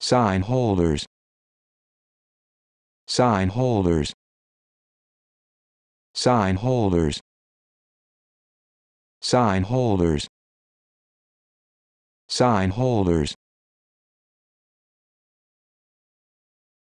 sign holders sign holders sign holders sign holders sign holders